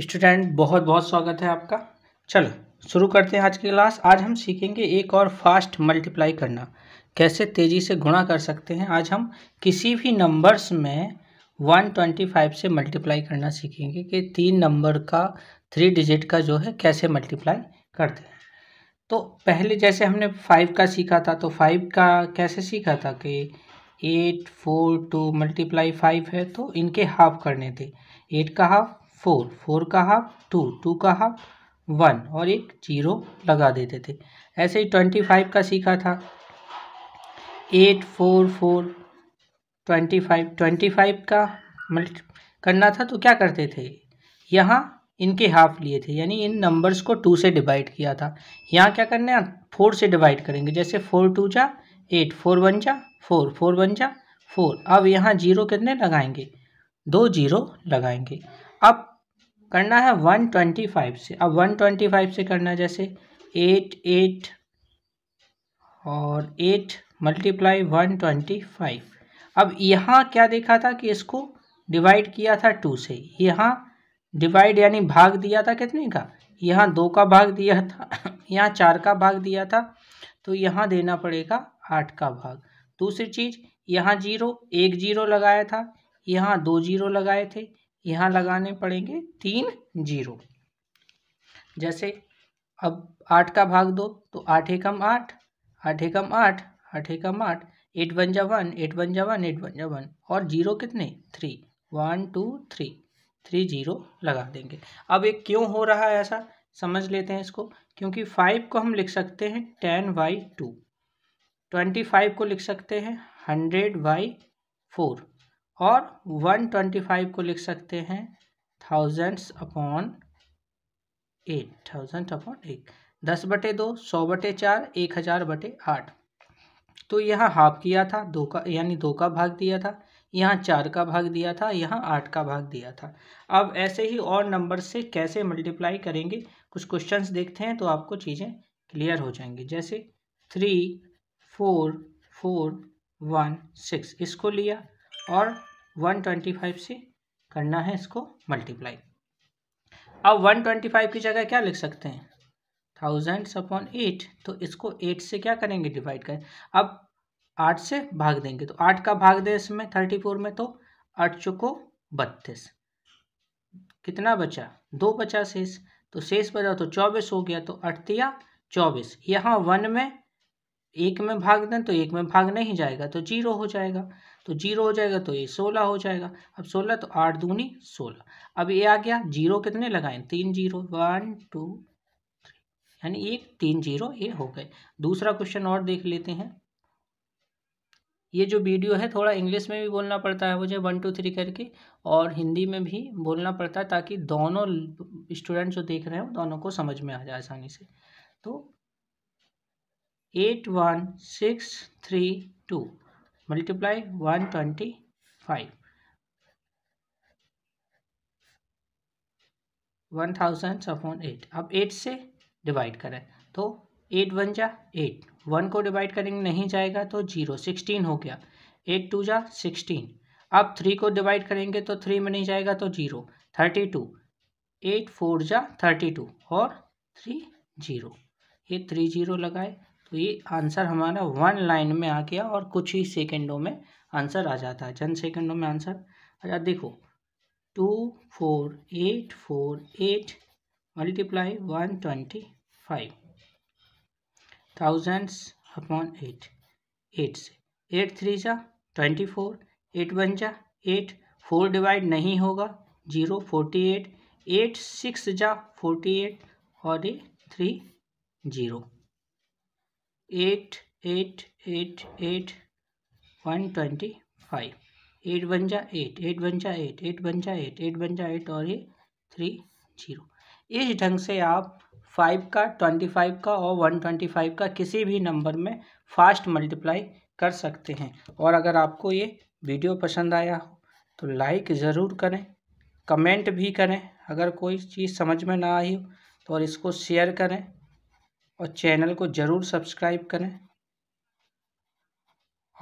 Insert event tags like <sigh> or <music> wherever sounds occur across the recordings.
student बहुत बहुत स्वागत है आपका चलो शुरू करते हैं आज की क्लास आज हम सीखेंगे एक और फास्ट मल्टीप्लाई करना कैसे तेज़ी से गुणा कर सकते हैं आज हम किसी भी नंबर्स में 125 से मल्टीप्लाई करना सीखेंगे कि तीन नंबर का थ्री डिजिट का जो है कैसे मल्टीप्लाई करते हैं तो पहले जैसे हमने फाइव का सीखा था तो फाइव का कैसे सीखा था कि eight four two multiply five है तो इनके हाफ करने थे एट का हाफ फोर फोर का हाफ टू टू का हाफ वन और एक जीरो लगा देते थे ऐसे ही ट्वेंटी फाइव का सीखा था eight four four twenty five twenty five का मल्टी करना था तो क्या करते थे यहाँ इनके हाफ लिए थे यानी इन नंबर्स को टू से डिवाइड किया था यहाँ क्या करना हैं फोर से डिवाइड करेंगे जैसे फोर टू जा एट फोर वन जा फोर फोर वन जा फोर अब यहाँ जीरो कितने लगाएंगे दो जीरो लगाएंगे अब करना है वन ट्वेंटी फाइव से अब वन ट्वेंटी फाइव से करना है जैसे एट एट और eight multiply one twenty five अब यहाँ क्या देखा था कि इसको डिवाइड किया था टू से यहाँ डिवाइड यानी भाग दिया था कितने का यहाँ दो का भाग दिया था <coughs> यहाँ चार का भाग दिया था तो यहाँ देना पड़ेगा आठ का भाग दूसरी चीज़ यहाँ जीरो एक जीरो लगाया था यहाँ दो जीरो लगाए थे यहाँ लगाने पड़ेंगे तीन जीरो जैसे अब आठ का भाग दो तो आठ एकम आठ आठ एकम आठ आठ एकम आठ एट वन जा वन एट वन जा वन एट वन जा वन और जीरो कितने three one two three three zero लगा देंगे अब ये क्यों हो रहा है ऐसा समझ लेते हैं इसको क्योंकि फाइव को हम लिख सकते हैं ten by two twenty five को लिख सकते हैं हंड्रेड बाई फोर और 125 को लिख सकते हैं thousands upon eight thousand upon eight दस बटे दो सौ बटे चार एक हज़ार बटे आठ तो यहाँ हाफ किया था दो का यानी दो का भाग दिया था यहाँ चार का भाग दिया था यहाँ आठ का भाग दिया था अब ऐसे ही और नंबर से कैसे मल्टीप्लाई करेंगे कुछ क्वेश्चंस देखते हैं तो आपको चीज़ें क्लियर हो जाएंगी जैसे three four four one six इसको लिया और 125 से करना है इसको मल्टीप्लाई अब 125 की जगह क्या लिख सकते हैं थाउजेंड्स अपॉन एट तो इसको एट से क्या करेंगे डिवाइड करें अब आठ से भाग देंगे तो आठ का भाग दे इसमें थर्टी फोर में तो आठ चुको बत्तीस कितना बचा दो बचा शेष तो शेष बचा तो चौबीस हो गया तो अठतिया चौबीस यहाँ वन में एक में भाग दें तो एक में भाग नहीं जाएगा तो जीरो हो जाएगा तो जीरो हो जाएगा तो ये सोलह हो जाएगा अब सोलह तो आठ दूनी सोलह अब ये आ गया जीरो कितने लगाएं तीन जीरो वन टू थ्री यानी एक तीन जीरो ये हो गए दूसरा क्वेश्चन और देख लेते हैं ये जो वीडियो है थोड़ा इंग्लिश में भी बोलना पड़ता है मुझे वन टू थ्री करके और हिंदी में भी बोलना पड़ता है ताकि दोनों स्टूडेंट जो देख रहे हैं दोनों को समझ में आ जाए आसानी से तो eight one six three two multiply one twenty five one thousand upon eight अब एट से डिवाइड करें तो एट वन जा एट वन को डिवाइड करेंगे नहीं जाएगा तो जीरो सिक्सटीन हो गया एट टू जा सिक्सटीन अब थ्री को डिवाइड करेंगे तो थ्री में नहीं जाएगा तो zero thirty two eight four जा थर्टी टू और थ्री जीरो ये थ्री जीरो लगाए तो ये आंसर हमारा वन लाइन में आ गया और कुछ ही सेकेंडों में आंसर आ जाता है चंद सेकेंडों में आंसर अच्छा देखो two four eight four eight multiply one twenty five thousands upon eight eight से एट थ्री जा ट्वेंटी फोर एट वन जा एट फोर डिवाइड नहीं होगा zero forty eight eight six जा फोर्टी एट और ए three zero eight eight eight eight one twenty five eight one जा eight eight one जा एट एट वन जा eight eight one जा एट और ये थ्री जीरो इस ढंग से आप फाइव का ट्वेंटी फाइव का और वन ट्वेंटी फाइव का किसी भी नंबर में फास्ट मल्टीप्लाई कर सकते हैं और अगर आपको ये वीडियो पसंद आया हो तो लाइक ज़रूर करें कमेंट भी करें अगर कोई चीज़ समझ में ना आई हो तो और इसको शेयर करें और चैनल को ज़रूर सब्सक्राइब करें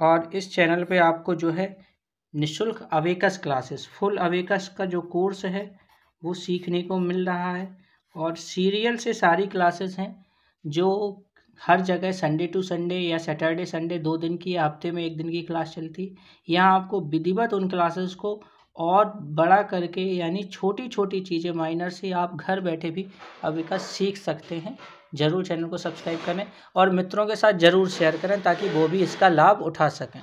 और इस चैनल पे आपको जो है निशुल्क अवेकस क्लासेस फुल अवेकस का जो कोर्स है वो सीखने को मिल रहा है और सीरियल से सारी क्लासेस हैं जो हर जगह संडे टू संडे या सैटरडे संडे दो दिन की हफ्ते में एक दिन की क्लास चलती यहाँ आपको विधिवत उन क्लासेस को और बड़ा करके यानी छोटी छोटी चीज़ें माइनर से आप घर बैठे भी अवेकस सीख सकते हैं ज़रूर चैनल को सब्सक्राइब करें और मित्रों के साथ ज़रूर शेयर करें ताकि वो भी इसका लाभ उठा सकें